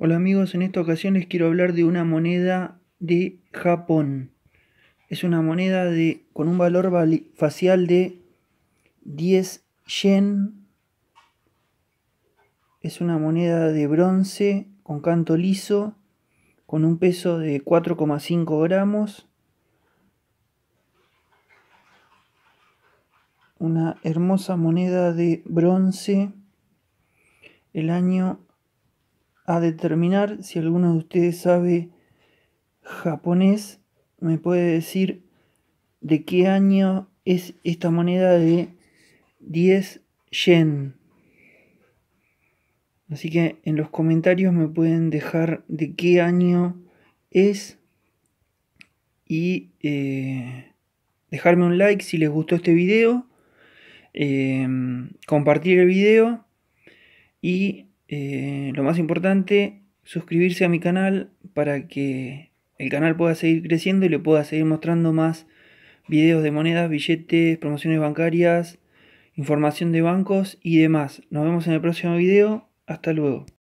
Hola amigos, en esta ocasión les quiero hablar de una moneda de Japón. Es una moneda de, con un valor facial de 10 yen. Es una moneda de bronce con canto liso, con un peso de 4,5 gramos. Una hermosa moneda de bronce. El año a determinar si alguno de ustedes sabe japonés, me puede decir de qué año es esta moneda de 10 yen. Así que en los comentarios me pueden dejar de qué año es y eh, dejarme un like si les gustó este video, eh, compartir el video y eh, lo más importante, suscribirse a mi canal para que el canal pueda seguir creciendo y le pueda seguir mostrando más videos de monedas, billetes, promociones bancarias, información de bancos y demás. Nos vemos en el próximo video. Hasta luego.